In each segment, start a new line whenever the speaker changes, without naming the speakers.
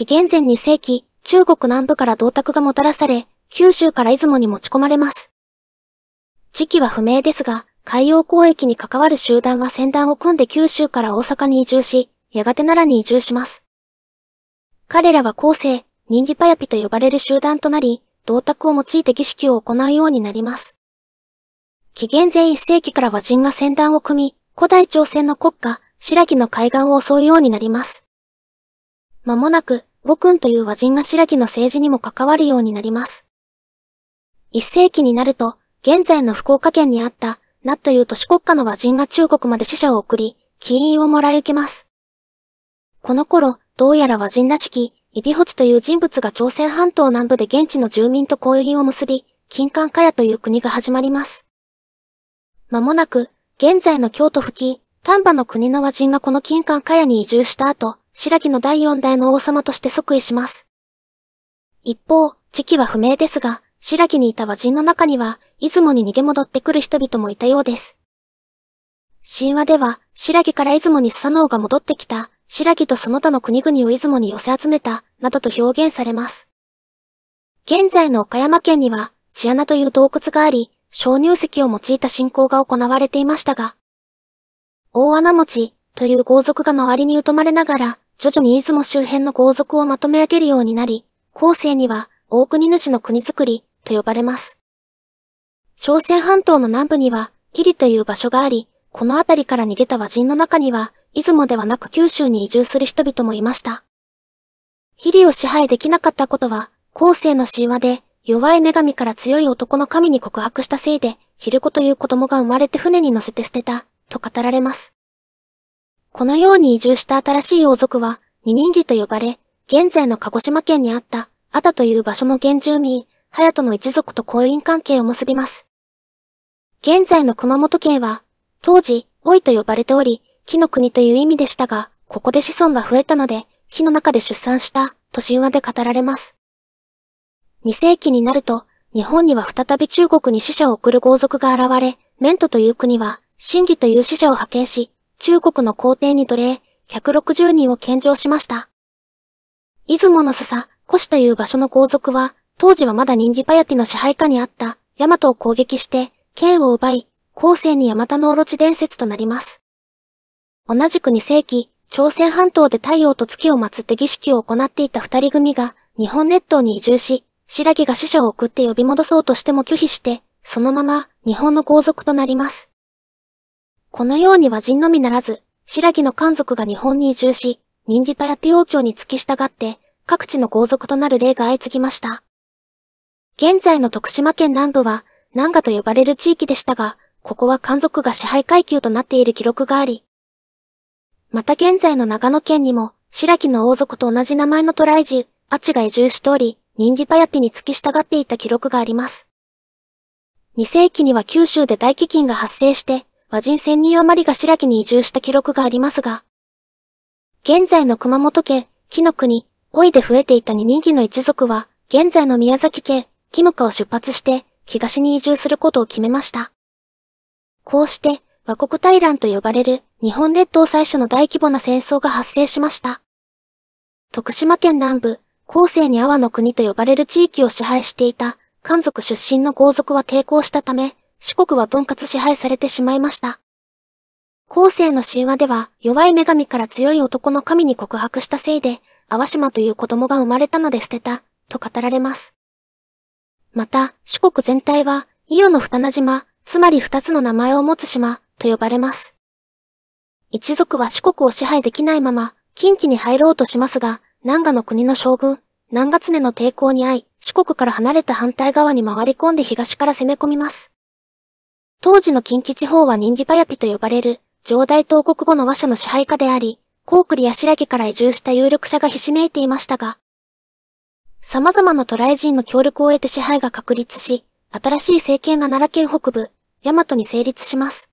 紀元前2世紀、中国南部から銅鐸がもたらされ、九州から出雲に持ち込まれます。時期は不明ですが、海洋交易に関わる集団は船団を組んで九州から大阪に移住し、やがて奈良に移住します。彼らは後世、人気パヤピと呼ばれる集団となり、銅鐸を用いて儀式を行うようになります。紀元前1世紀から和人が船団を組み、古代朝鮮の国家、白木の海岸を襲うようになります。間もなく、五君という和人が白木の政治にも関わるようになります。一世紀になると、現在の福岡県にあった、なという都市国家の和人が中国まで死者を送り、金印をもらい受けます。この頃、どうやら和人らしき、イビホチという人物が朝鮮半島南部で現地の住民と交流を結び、金管カ屋という国が始まります。まもなく、現在の京都付近、丹波の国の和人がこの金管カ屋に移住した後、白木の第四代の王様として即位します。一方、時期は不明ですが、白木にいた和人の中には、出雲に逃げ戻ってくる人々もいたようです。神話では、白木から出雲にスサノオが戻ってきた、白木とその他の国々を出雲に寄せ集めた、などと表現されます。現在の岡山県には、地穴という洞窟があり、鍾乳石を用いた信仰が行われていましたが、大穴持ちという豪族が周りに疎まれながら、徐々に出雲周辺の豪族をまとめ上げるようになり、後世には、大国主の国づくり、と呼ばれます。朝鮮半島の南部には、霧という場所があり、この辺りから逃げた和人の中には、出雲ではなく九州に移住する人々もいました。霧を支配できなかったことは、後世の神話で、弱い女神から強い男の神に告白したせいで、昼子という子供が生まれて船に乗せて捨てた、と語られます。このように移住した新しい王族は、二人寺と呼ばれ、現在の鹿児島県にあった、アタという場所の原住民、隼人の一族と婚姻関係を結びます。現在の熊本県は、当時、老いと呼ばれており、木の国という意味でしたが、ここで子孫が増えたので、木の中で出産した、と神話で語られます。2世紀になると、日本には再び中国に死者を送る豪族が現れ、メントという国は、真偽という死者を派遣し、中国の皇帝に奴隷、160人を献上しました。出雲の笹、古市という場所の豪族は、当時はまだ人気ヤィの支配下にあった、大和を攻撃して、剣を奪い、後世にマタのオロチ伝説となります。同じく2世紀、朝鮮半島で太陽と月を祀って儀式を行っていた二人組が、日本列島に移住し、白木が死者を送って呼び戻そうとしても拒否して、そのまま日本の皇族となります。このように和人のみならず、白木の漢族が日本に移住し、人気パやピ王朝に付き従って、各地の豪族となる例が相次ぎました。現在の徳島県南部は、南賀と呼ばれる地域でしたが、ここは漢族が支配階級となっている記録があり、また現在の長野県にも、白木の王族と同じ名前の渡来寺、アチが移住しており、人気パヤピに付き従っていた記録があります。2世紀には九州で大飢饉が発生して、和人1 0人余りが白木に移住した記録がありますが、現在の熊本県、木の国、老いで増えていた二人儀の一族は、現在の宮崎県、木のを出発して、東に移住することを決めました。こうして、和国大乱と呼ばれる日本列島最初の大規模な戦争が発生しました。徳島県南部、後世に阿波の国と呼ばれる地域を支配していた、漢族出身の豪族は抵抗したため、四国は分割支配されてしまいました。後世の神話では弱い女神から強い男の神に告白したせいで、淡島という子供が生まれたので捨てた、と語られます。また、四国全体は、伊予の二名島、つまり二つの名前を持つ島、と呼ばれます。一族は四国を支配できないまま、近畿に入ろうとしますが、南賀の国の将軍、南月根の抵抗に遭い、四国から離れた反対側に回り込んで東から攻め込みます。当時の近畿地方は人気パヤピと呼ばれる、上大東国語の和社の支配下であり、コークリや白木から移住した有力者がひしめいていましたが、様々な渡来人の協力を得て支配が確立し、新しい政権が奈良県北部、大和に成立します。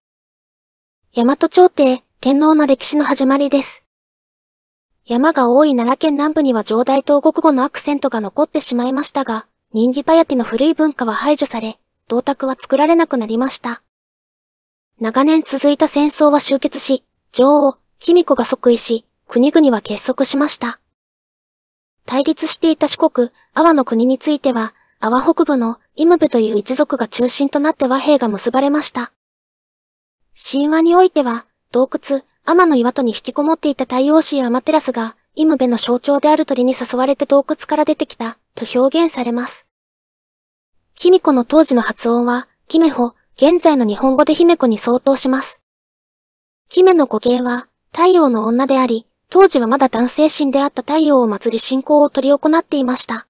大和朝廷、天皇の歴史の始まりです。山が多い奈良県南部には上大東国語のアクセントが残ってしまいましたが、人気パヤピの古い文化は排除され、銅鐸は作られなくなりました。長年続いた戦争は終結し、女王、卑弥呼が即位し、国々は結束しました。対立していた四国、阿波の国については、阿波北部のイムブという一族が中心となって和平が結ばれました。神話においては、洞窟、天の岩戸に引きこもっていた太陽神アマテラスが、イムベの象徴である鳥に誘われて洞窟から出てきた、と表現されます。卑弥呼の当時の発音は、姫穂、現在の日本語で姫子に相当します。姫の語形は、太陽の女であり、当時はまだ男性神であった太陽を祭り信仰を取り行っていました。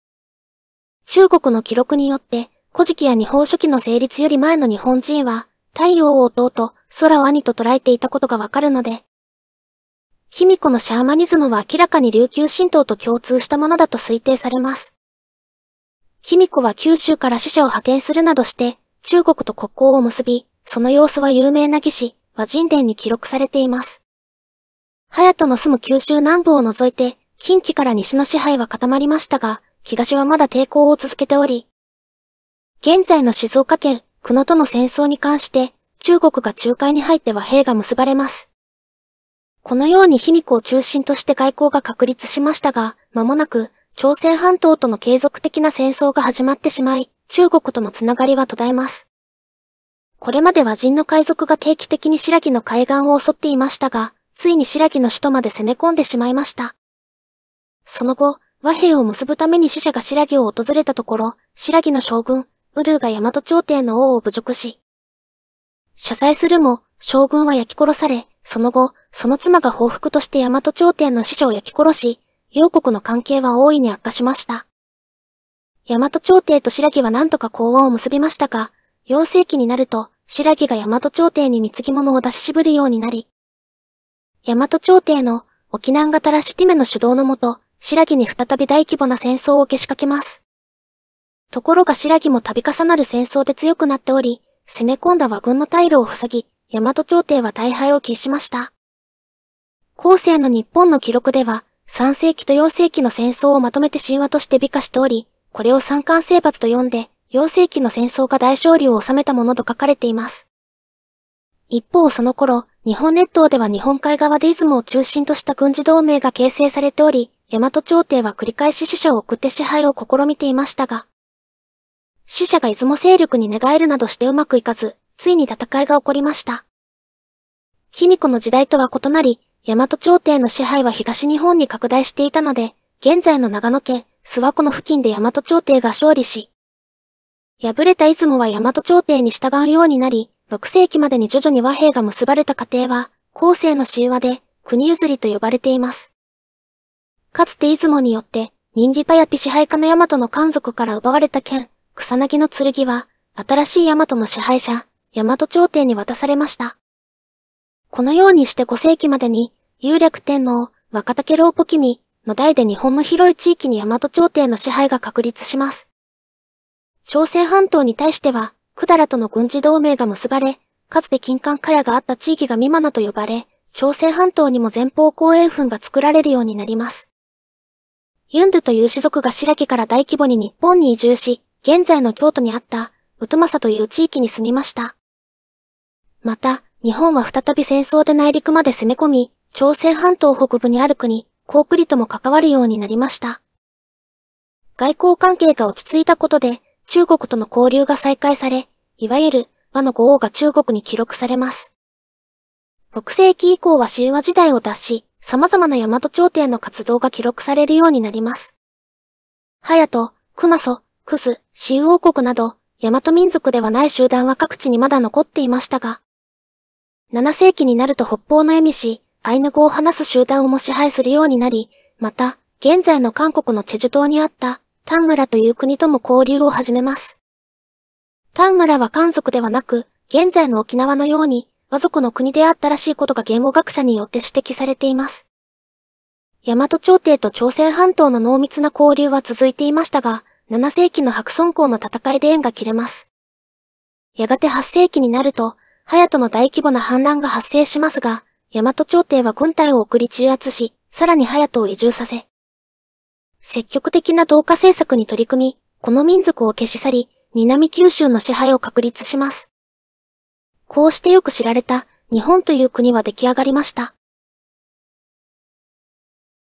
中国の記録によって、古事記や日本書紀の成立より前の日本人は、太陽を弟、空を兄と捉えていたことがわかるので、卑弥呼のシャーマニズムは明らかに琉球神道と共通したものだと推定されます。卑弥呼は九州から使者を派遣するなどして、中国と国交を結び、その様子は有名な義士、和人伝に記録されています。隼人の住む九州南部を除いて、近畿から西の支配は固まりましたが、東はまだ抵抗を続けており、現在の静岡県、久野との戦争に関して、中国が仲介に入っては兵が結ばれます。このように卑弥呼を中心として外交が確立しましたが、間もなく朝鮮半島との継続的な戦争が始まってしまい、中国とのつながりは途絶えます。これまでは人の海賊が定期的に白木の海岸を襲っていましたが、ついに白木の首都まで攻め込んでしまいました。その後、和平を結ぶために死者が白木を訪れたところ、白木の将軍、ウルーが大和朝廷の王を侮辱し、謝罪するも、将軍は焼き殺され、その後、その妻が報復として大和朝廷の死者を焼き殺し、両国の関係は大いに悪化しました。大和朝廷と白木は何とか講和を結びましたが、4世紀になると、白木が大和朝廷に貢ぎ物を出し渋るようになり、大和朝廷の沖南型ラシピメの主導のもと、白木に再び大規模な戦争をけしかけます。ところが白木も度重なる戦争で強くなっており、攻め込んだ和軍の退路を塞ぎ、大和朝廷は大敗を喫しました。後世の日本の記録では、3世紀と4世紀の戦争をまとめて神話として美化しており、これを三冠征伐と呼んで、4世紀の戦争が大勝利を収めたものと書かれています。一方その頃、日本列島では日本海側で出雲を中心とした軍事同盟が形成されており、大和朝廷は繰り返し死者を送って支配を試みていましたが、死者が出雲勢力に寝返るなどしてうまくいかず、ついに戦いが起こりました。卑弥呼の時代とは異なり、大和朝廷の支配は東日本に拡大していたので、現在の長野県、諏訪湖の付近で大和朝廷が勝利し、敗れた出雲は大和朝廷に従うようになり、6世紀までに徐々に和平が結ばれた過程は、後世の神話で、国譲りと呼ばれています。かつて出雲によって、人気パヤピ支配下の大和の漢族から奪われた剣、草薙の剣は、新しい大和の支配者、大和朝廷に渡されました。このようにして5世紀までに、有略天皇、若竹老ポキに、の代で日本の広い地域に大和朝廷の支配が確立します。朝鮮半島に対しては、百済との軍事同盟が結ばれ、かつて金管火屋があった地域がミマナと呼ばれ、朝鮮半島にも前方後円墳が作られるようになります。ユンドゥという氏族が白木から大規模に日本に移住し、現在の京都にあった、ウトマサという地域に住みました。また、日本は再び戦争で内陸まで攻め込み、朝鮮半島北部にある国、コークリとも関わるようになりました。外交関係が落ち着いたことで、中国との交流が再開され、いわゆる和の五王が中国に記録されます。6世紀以降は神話時代を脱し、様々な大和朝廷の活動が記録されるようになります。ト、クマソ、クス、シウ王国など、大和民族ではない集団は各地にまだ残っていましたが、7世紀になると北方のエミシ、アイヌ語を話す集団をも支配するようになり、また、現在の韓国のチェジュ島にあった、タン村という国とも交流を始めます。タン村は漢族ではなく、現在の沖縄のように、和族の国であったらしいことが言語学者によって指摘されています。大和朝廷と朝鮮半島の濃密な交流は続いていましたが、7世紀の白村港の戦いで縁が切れます。やがて8世紀になると、隼人の大規模な反乱が発生しますが、大和朝廷は軍隊を送り中圧し、さらに隼人を移住させ、積極的な同化政策に取り組み、この民族を消し去り、南九州の支配を確立します。こうしてよく知られた日本という国は出来上がりました。